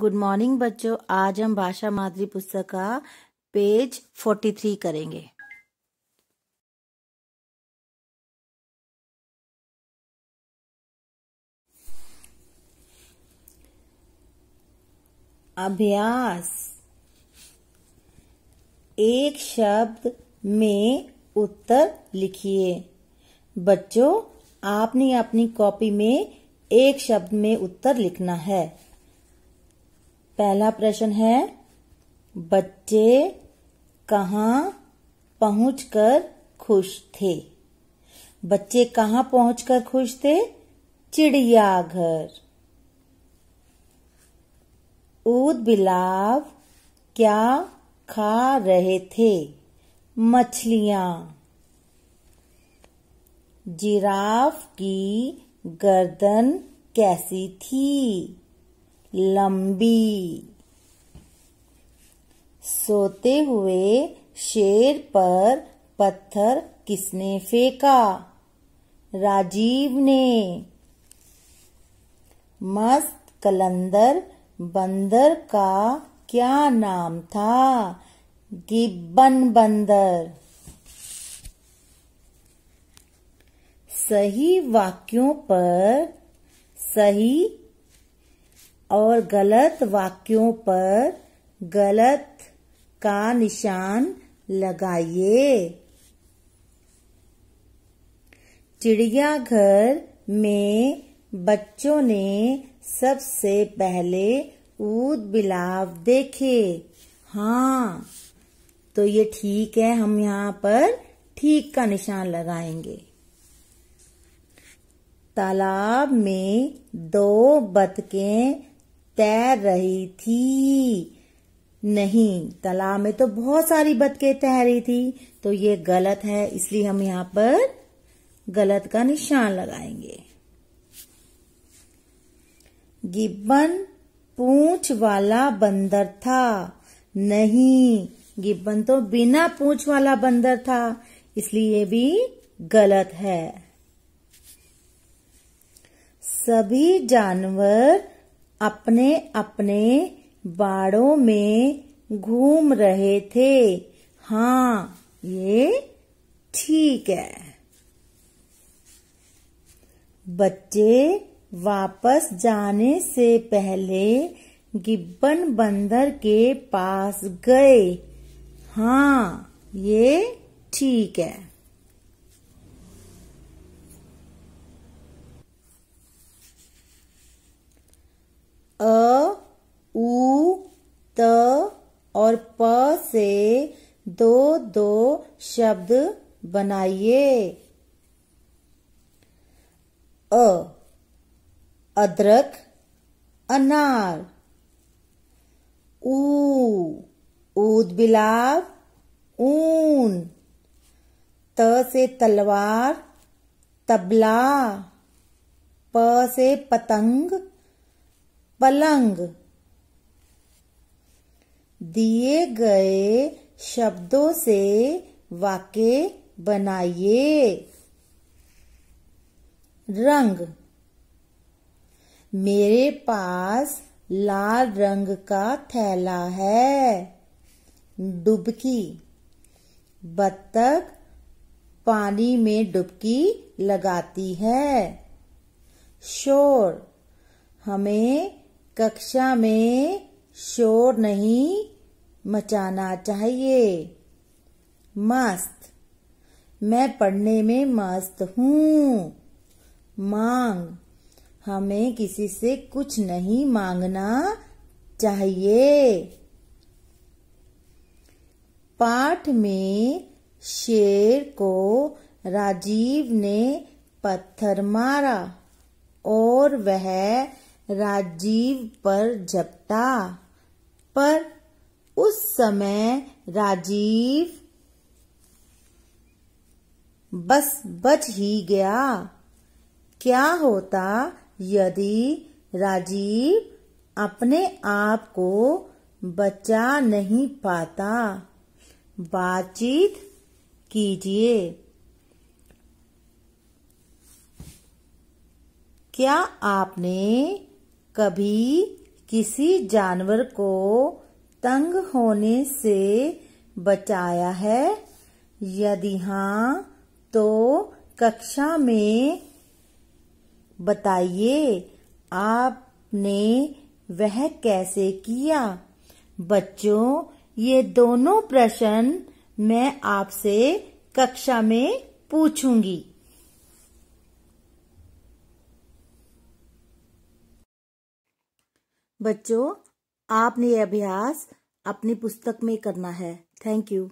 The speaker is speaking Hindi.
गुड मॉर्निंग बच्चों आज हम भाषा माधुरी पुस्तक का पेज 43 करेंगे अभ्यास एक शब्द में उत्तर लिखिए बच्चों आपने अपनी कॉपी में एक शब्द में उत्तर लिखना है पहला प्रश्न है बच्चे कहाँ पहुंचकर खुश थे बच्चे कहाँ पहुंचकर खुश थे चिड़ियाघर ऊद बिलाव क्या खा रहे थे मछलियां जिराफ की गर्दन कैसी थी लंबी सोते हुए शेर पर पत्थर किसने फेंका राजीव ने मस्त कलंदर बंदर का क्या नाम था गिब्बन बंदर सही वाक्यों पर सही और गलत वाक्यों पर गलत का निशान लगाइए चिड़ियाघर में बच्चों ने सबसे पहले ऊद बिलाव देखे हाँ तो ये ठीक है हम यहाँ पर ठीक का निशान लगाएंगे तालाब में दो बतकें तैर रही थी नहीं तालाब में तो बहुत सारी बतके तैर रही थी तो ये गलत है इसलिए हम यहाँ पर गलत का निशान लगाएंगे गिब्बन पूछ वाला बंदर था नहीं गिब्बन तो बिना पूछ वाला बंदर था इसलिए ये भी गलत है सभी जानवर अपने अपने बाड़ों में घूम रहे थे हाँ ये ठीक है बच्चे वापस जाने से पहले गिब्बन बंदर के पास गए हाँ ये ठीक है अ उ त और प से दो दो शब्द बनाइए अ अदरक अनार ऊ ऊद बिलाव ऊन त से तलवार तबला प से पतंग पलंग दिए गए शब्दों से वाक्य बनाइए रंग मेरे पास लाल रंग का थैला है डुबकी बत्तख पानी में डुबकी लगाती है शोर हमें कक्षा में शोर नहीं मचाना चाहिए मस्त मैं पढ़ने में मस्त हूँ मांग हमें किसी से कुछ नहीं मांगना चाहिए पाठ में शेर को राजीव ने पत्थर मारा और वह राजीव पर झपटा पर उस समय राजीव बस बच ही गया क्या होता यदि राजीव अपने आप को बचा नहीं पाता बातचीत कीजिए क्या आपने कभी किसी जानवर को तंग होने से बचाया है यदि हाँ तो कक्षा में बताइए आपने वह कैसे किया बच्चों ये दोनों प्रश्न मैं आपसे कक्षा में पूछूंगी बच्चों आपने ये अभ्यास अपनी पुस्तक में करना है थैंक यू